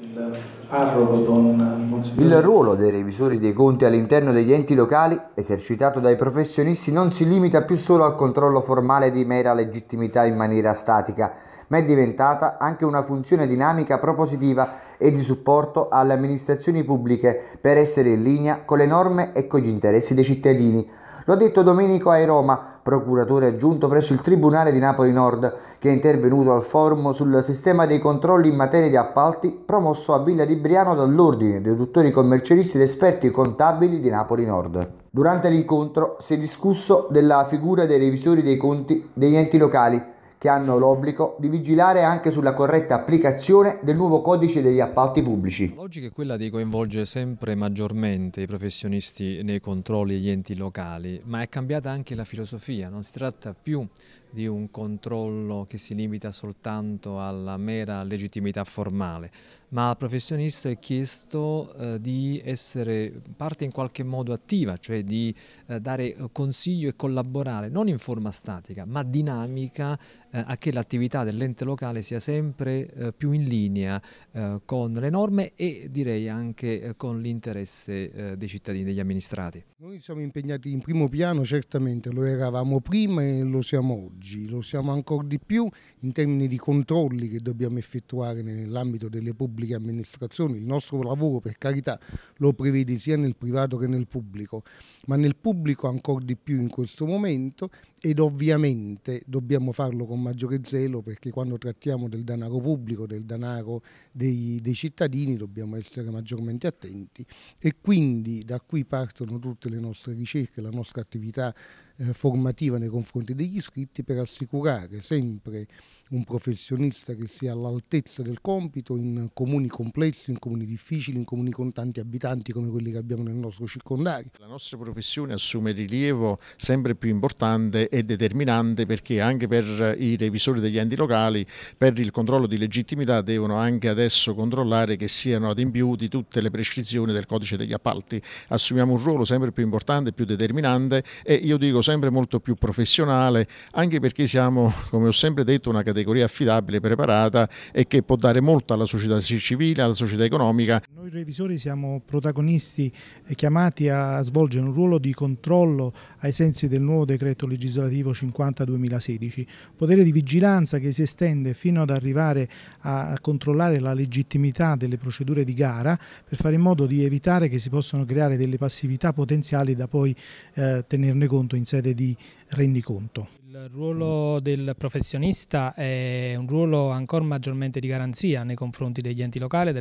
il parroco Don Monsignor. Il ruolo dei revisori dei conti all'interno degli enti locali, esercitato dai professionisti, non si limita più solo al controllo formale di mera legittimità in maniera statica, ma è diventata anche una funzione dinamica propositiva e di supporto alle amministrazioni pubbliche per essere in linea con le norme e con gli interessi dei cittadini. L'ho detto Domenico Ai Roma, procuratore aggiunto presso il Tribunale di Napoli Nord, che è intervenuto al forum sul sistema dei controlli in materia di appalti promosso a Villa di Briano dall'Ordine dei dottori commercialisti ed esperti contabili di Napoli Nord. Durante l'incontro si è discusso della figura dei revisori dei conti degli enti locali che hanno l'obbligo di vigilare anche sulla corretta applicazione del nuovo codice degli appalti pubblici. La logica è quella di coinvolgere sempre maggiormente i professionisti nei controlli degli enti locali, ma è cambiata anche la filosofia, non si tratta più di un controllo che si limita soltanto alla mera legittimità formale, ma al professionista è chiesto eh, di essere parte in qualche modo attiva, cioè di eh, dare eh, consiglio e collaborare, non in forma statica, ma dinamica eh, a che l'attività dell'ente locale sia sempre eh, più in linea eh, con le norme e direi anche con l'interesse dei cittadini, degli amministrati. Noi siamo impegnati in primo piano, certamente lo eravamo prima e lo siamo oggi, lo siamo ancora di più in termini di controlli che dobbiamo effettuare nell'ambito delle pubbliche pubbliche amministrazioni, il nostro lavoro per carità lo prevede sia nel privato che nel pubblico, ma nel pubblico ancora di più in questo momento ed ovviamente dobbiamo farlo con maggiore zelo perché quando trattiamo del denaro pubblico, del denaro dei, dei, cittadini, dobbiamo essere maggiormente attenti e quindi da qui partono tutte le nostre ricerche, la nostra attività eh, formativa nei confronti degli iscritti per assicurare sempre un professionista che sia all'altezza del compito in comuni complessi, in comuni difficili, in comuni con tanti abitanti come quelli che abbiamo nel nostro circondario. La nostra professione assume rilievo sempre più importante è determinante perché anche per i revisori degli enti locali per il controllo di legittimità devono anche adesso controllare che siano adempiuti tutte le prescrizioni del codice degli appalti. Assumiamo un ruolo sempre più importante, più determinante e io dico sempre molto più professionale anche perché siamo, come ho sempre detto, una categoria affidabile, preparata e che può dare molto alla società civile, alla società economica. Noi revisori siamo protagonisti chiamati a svolgere un ruolo di controllo ai sensi del nuovo decreto legislativo legislativo 50-2016, potere di vigilanza che si estende fino ad arrivare a controllare la legittimità delle procedure di gara per fare in modo di evitare che si possano creare delle passività potenziali da poi eh, tenerne conto in sede di rendiconto. Il ruolo del professionista è un ruolo ancora maggiormente di garanzia nei confronti degli enti locali